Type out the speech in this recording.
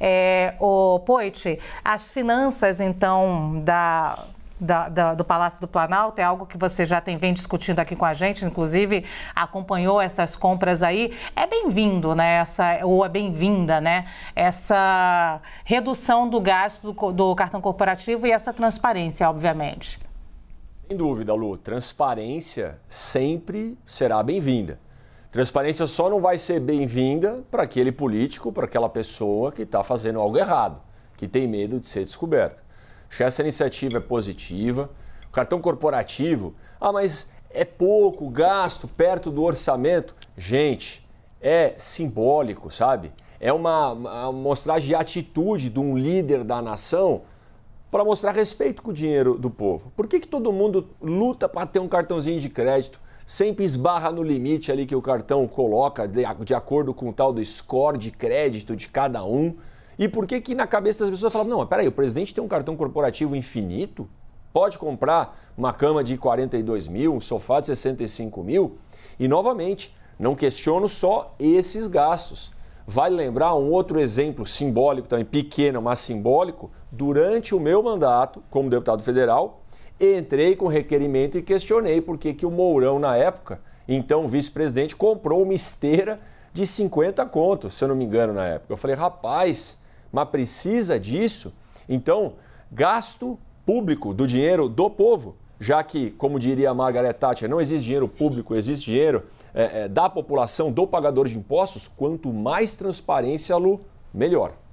É, o Poit, as finanças, então, da da, da, do Palácio do Planalto, é algo que você já tem vem discutindo aqui com a gente, inclusive acompanhou essas compras aí. É bem-vindo, né? Essa, ou é bem-vinda, né? Essa redução do gasto do, do cartão corporativo e essa transparência, obviamente. Sem dúvida, Lu. Transparência sempre será bem-vinda. Transparência só não vai ser bem-vinda para aquele político, para aquela pessoa que está fazendo algo errado, que tem medo de ser descoberto. Acho que essa iniciativa é positiva. O cartão corporativo, ah, mas é pouco gasto perto do orçamento. Gente, é simbólico, sabe? É uma, uma mostragem de atitude de um líder da nação para mostrar respeito com o dinheiro do povo. Por que, que todo mundo luta para ter um cartãozinho de crédito? sempre esbarra no limite ali que o cartão coloca de, de acordo com o tal do score de crédito de cada um. E por que que na cabeça das pessoas falam, não, peraí, o presidente tem um cartão corporativo infinito? Pode comprar uma cama de 42 mil, um sofá de 65 mil? E novamente, não questiono só esses gastos. Vale lembrar um outro exemplo simbólico, também pequeno, mas simbólico. Durante o meu mandato como deputado federal, Entrei com requerimento e questionei por que, o Mourão, na época, então vice-presidente, comprou uma esteira de 50 contos, se eu não me engano, na época. Eu falei, rapaz, mas precisa disso? Então, gasto público do dinheiro do povo, já que, como diria a Margaret Thatcher, não existe dinheiro público, existe dinheiro é, é, da população, do pagador de impostos, quanto mais transparência, Lu, melhor.